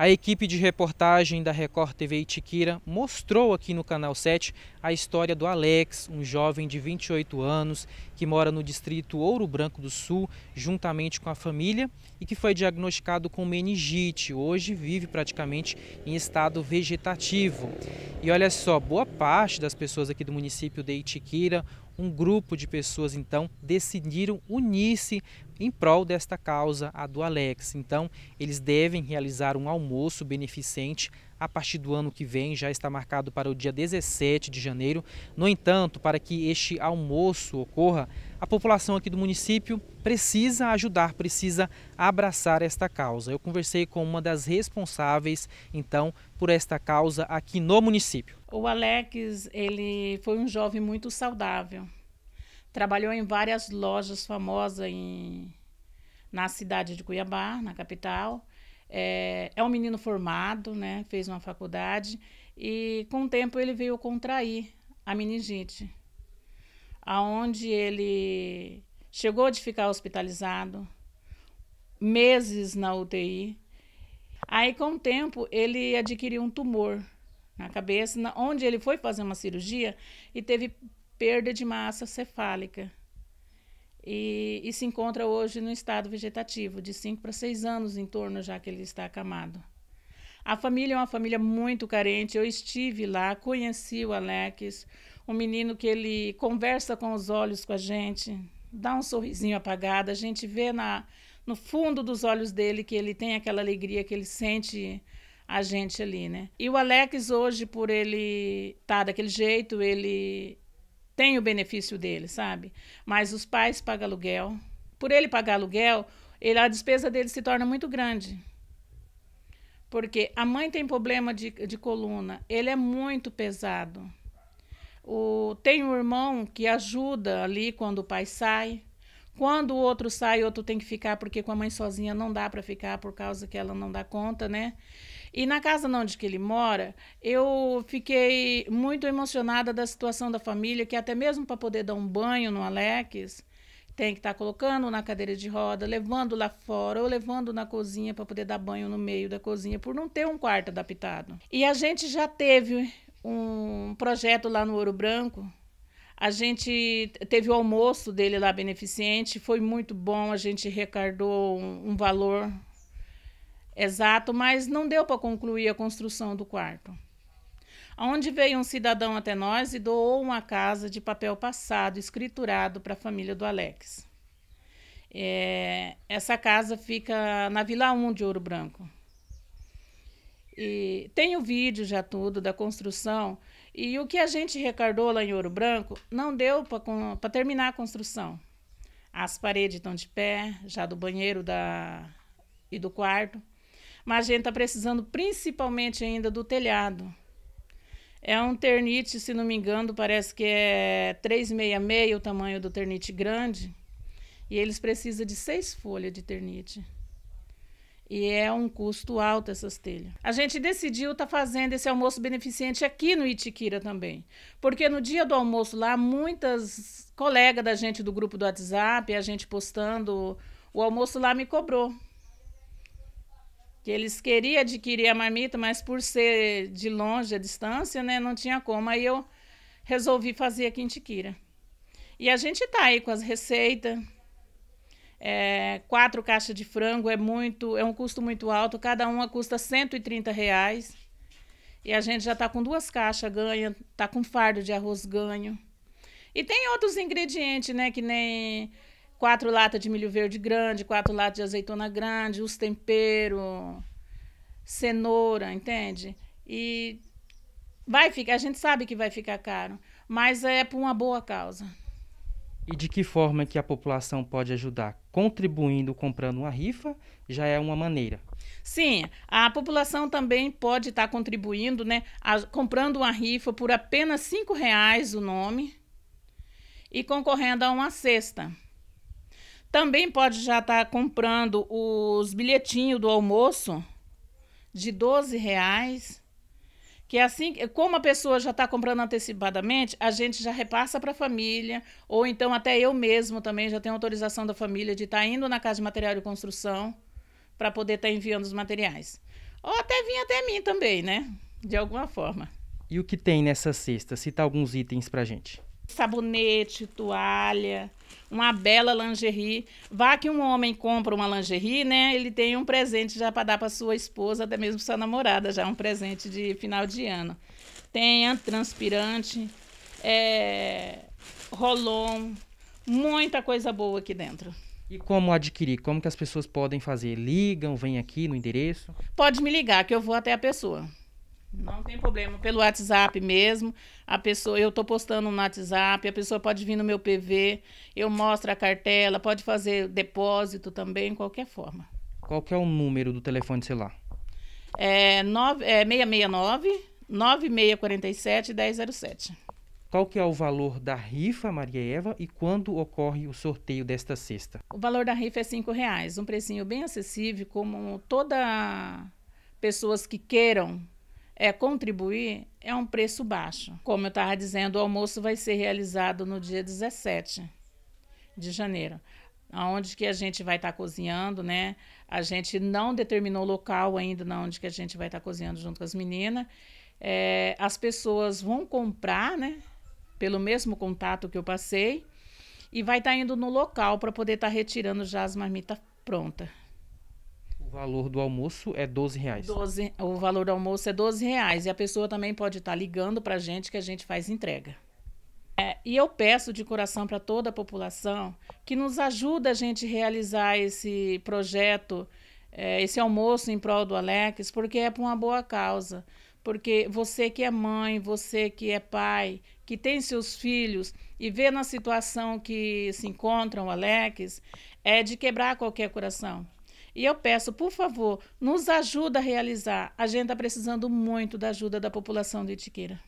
A equipe de reportagem da Record TV Itiquira mostrou aqui no Canal 7 a história do Alex, um jovem de 28 anos que mora no distrito Ouro Branco do Sul, juntamente com a família e que foi diagnosticado com meningite. Hoje vive praticamente em estado vegetativo. E olha só, boa parte das pessoas aqui do município de Itiquira, um grupo de pessoas então decidiram unir-se em prol desta causa, a do Alex. Então, eles devem realizar um almoço beneficente a partir do ano que vem, já está marcado para o dia 17 de janeiro. No entanto, para que este almoço ocorra, a população aqui do município precisa ajudar, precisa abraçar esta causa. Eu conversei com uma das responsáveis, então, por esta causa aqui no município. O Alex, ele foi um jovem muito saudável. Trabalhou em várias lojas famosas em, na cidade de Cuiabá, na capital é, é um menino formado, né? Fez uma faculdade e com o tempo ele veio contrair a meningite, aonde ele chegou de ficar hospitalizado meses na UTI. Aí com o tempo ele adquiriu um tumor na cabeça, onde ele foi fazer uma cirurgia e teve perda de massa cefálica. E, e se encontra hoje no estado vegetativo, de 5 para 6 anos em torno, já que ele está acamado. A família é uma família muito carente. Eu estive lá, conheci o Alex, um menino que ele conversa com os olhos com a gente, dá um sorrisinho apagado. A gente vê na, no fundo dos olhos dele que ele tem aquela alegria que ele sente a gente ali, né? E o Alex hoje, por ele estar tá daquele jeito, ele tem o benefício dele, sabe? Mas os pais pagam aluguel. Por ele pagar aluguel, ele, a despesa dele se torna muito grande. Porque a mãe tem problema de, de coluna, ele é muito pesado. O, tem um irmão que ajuda ali quando o pai sai. Quando o outro sai, o outro tem que ficar, porque com a mãe sozinha não dá para ficar por causa que ela não dá conta, né? E na casa onde que ele mora, eu fiquei muito emocionada da situação da família, que até mesmo para poder dar um banho no Alex, tem que estar tá colocando na cadeira de roda, levando lá fora ou levando na cozinha para poder dar banho no meio da cozinha, por não ter um quarto adaptado. E a gente já teve um projeto lá no Ouro Branco a gente teve o almoço dele lá beneficente, foi muito bom, a gente recardou um, um valor exato, mas não deu para concluir a construção do quarto. Onde veio um cidadão até nós e doou uma casa de papel passado, escriturado para a família do Alex. É, essa casa fica na Vila 1 de Ouro Branco. E tem o vídeo já tudo da construção. E o que a gente recardou lá em Ouro Branco não deu para terminar a construção. As paredes estão de pé, já do banheiro da, e do quarto. Mas a gente está precisando principalmente ainda do telhado. É um ternite, se não me engano, parece que é 366 o tamanho do ternite grande. E eles precisam de seis folhas de ternite. E é um custo alto essas telhas. A gente decidiu estar tá fazendo esse almoço beneficente aqui no Itiquira também. Porque no dia do almoço lá, muitas colegas da gente do grupo do WhatsApp, a gente postando, o almoço lá me cobrou. Que eles queriam adquirir a marmita, mas por ser de longe a distância, né, não tinha como. Aí eu resolvi fazer aqui em Itiquira. E a gente tá aí com as receitas é, quatro caixas de frango é muito, é um custo muito alto. Cada uma custa 130 reais. E a gente já está com duas caixas ganha, está com fardo de arroz ganho. E tem outros ingredientes, né? Que nem quatro latas de milho verde grande, quatro latas de azeitona grande, os temperos, cenoura, entende? E vai ficar, a gente sabe que vai ficar caro, mas é por uma boa causa e de que forma que a população pode ajudar? Contribuindo, comprando uma rifa, já é uma maneira. Sim, a população também pode estar tá contribuindo, né? A, comprando uma rifa por apenas cinco reais o nome e concorrendo a uma cesta. Também pode já estar tá comprando os bilhetinhos do almoço de R$ reais que é assim, como a pessoa já está comprando antecipadamente, a gente já repassa para a família, ou então até eu mesmo também já tenho autorização da família de estar tá indo na casa de material de construção para poder estar tá enviando os materiais. Ou até vir até mim também, né? De alguma forma. E o que tem nessa cesta? Cita alguns itens para gente sabonete, toalha, uma bela lingerie. Vá que um homem compra uma lingerie, né? Ele tem um presente já para dar para sua esposa, até mesmo sua namorada, já um presente de final de ano. Tem antitranspirante, é, rolon, muita coisa boa aqui dentro. E como adquirir? Como que as pessoas podem fazer? Ligam, vem aqui no endereço? Pode me ligar que eu vou até a pessoa. Não tem problema, pelo WhatsApp mesmo. A pessoa, eu estou postando no WhatsApp, a pessoa pode vir no meu PV, eu mostro a cartela, pode fazer depósito também, qualquer forma. Qual que é o número do telefone celular? É, nove, é 669 9647 1007. Qual que é o valor da rifa, Maria Eva, e quando ocorre o sorteio desta sexta? O valor da rifa é R$ reais, um precinho bem acessível, como toda pessoas que queiram é, contribuir é um preço baixo. Como eu estava dizendo, o almoço vai ser realizado no dia 17 de janeiro, onde que a gente vai estar tá cozinhando, né? A gente não determinou o local ainda na onde que a gente vai estar tá cozinhando junto com as meninas. É, as pessoas vão comprar, né? Pelo mesmo contato que eu passei. E vai estar tá indo no local para poder estar tá retirando já as marmitas prontas. O valor do almoço é 12 reais. 12, o valor do almoço é 12 reais. E a pessoa também pode estar ligando para a gente que a gente faz entrega. É, e eu peço de coração para toda a população que nos ajude a gente realizar esse projeto, é, esse almoço em prol do Alex, porque é para uma boa causa. Porque você que é mãe, você que é pai, que tem seus filhos e vê na situação que se encontram o Alex, é de quebrar qualquer coração. E eu peço, por favor, nos ajuda a realizar. A gente está precisando muito da ajuda da população de Itiqueira.